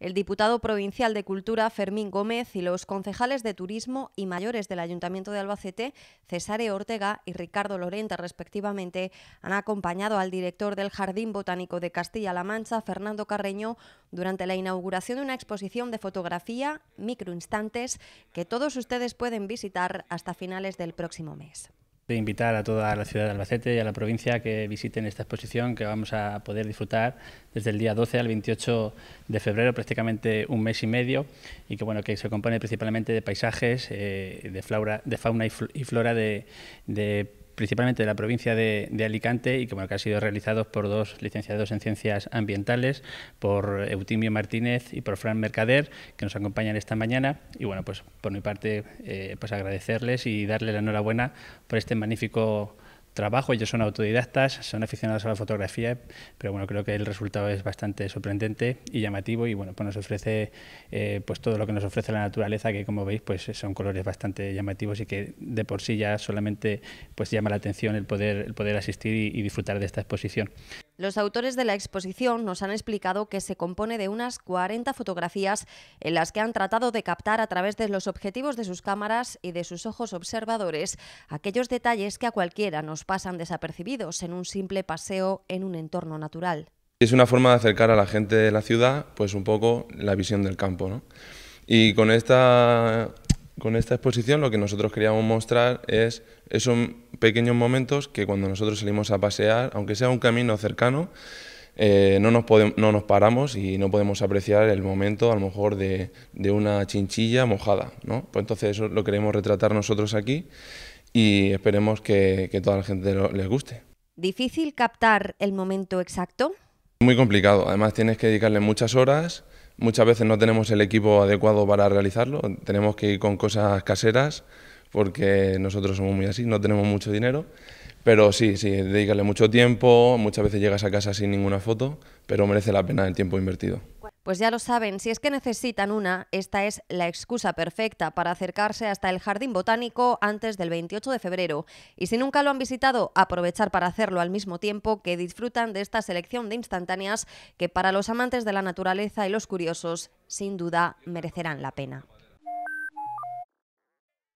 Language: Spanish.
El diputado provincial de Cultura, Fermín Gómez, y los concejales de Turismo y mayores del Ayuntamiento de Albacete, Cesare Ortega y Ricardo Lorente, respectivamente, han acompañado al director del Jardín Botánico de Castilla-La Mancha, Fernando Carreño, durante la inauguración de una exposición de fotografía, microinstantes, que todos ustedes pueden visitar hasta finales del próximo mes de invitar a toda la ciudad de Albacete y a la provincia que visiten esta exposición que vamos a poder disfrutar desde el día 12 al 28 de febrero, prácticamente un mes y medio, y que, bueno, que se compone principalmente de paisajes, eh, de, flora, de fauna y, flora de, de principalmente de la provincia de, Alicante y como bueno, que han sido realizados por dos licenciados en ciencias ambientales, por Eutimio Martínez y por Fran Mercader, que nos acompañan esta mañana. Y bueno, pues por mi parte, eh, pues agradecerles y darles la enhorabuena por este magnífico trabajo, ellos son autodidactas, son aficionados a la fotografía, pero bueno, creo que el resultado es bastante sorprendente y llamativo y bueno, pues nos ofrece eh, pues todo lo que nos ofrece la naturaleza, que como veis pues son colores bastante llamativos y que de por sí ya solamente pues llama la atención el poder, el poder asistir y disfrutar de esta exposición. Los autores de la exposición nos han explicado que se compone de unas 40 fotografías en las que han tratado de captar a través de los objetivos de sus cámaras y de sus ojos observadores aquellos detalles que a cualquiera nos pasan desapercibidos en un simple paseo en un entorno natural. Es una forma de acercar a la gente de la ciudad pues un poco la visión del campo. Y con esta con esta exposición lo que nosotros queríamos mostrar es esos pequeños momentos que cuando nosotros salimos a pasear, aunque sea un camino cercano, eh, no, nos no nos paramos y no podemos apreciar el momento a lo mejor de, una chinchilla mojada. ¿no? Pues entonces eso lo queremos retratar nosotros aquí y esperemos que, que toda la gente les guste. ¿Difícil captar el momento exacto? Muy complicado, además tienes que dedicarle muchas horas Muchas veces no tenemos el equipo adecuado para realizarlo, tenemos que ir con cosas caseras porque nosotros somos muy así, no tenemos mucho dinero, pero sí, sí, dedícale mucho tiempo, muchas veces llegas a casa sin ninguna foto, pero merece la pena el tiempo invertido. Pues ya lo saben, si es que necesitan una, esta es la excusa perfecta para acercarse hasta el Jardín Botánico antes del 28 de febrero. Y si nunca lo han visitado, aprovechar para hacerlo al mismo tiempo que disfrutan de esta selección de instantáneas que para los amantes de la naturaleza y los curiosos sin duda merecerán la pena.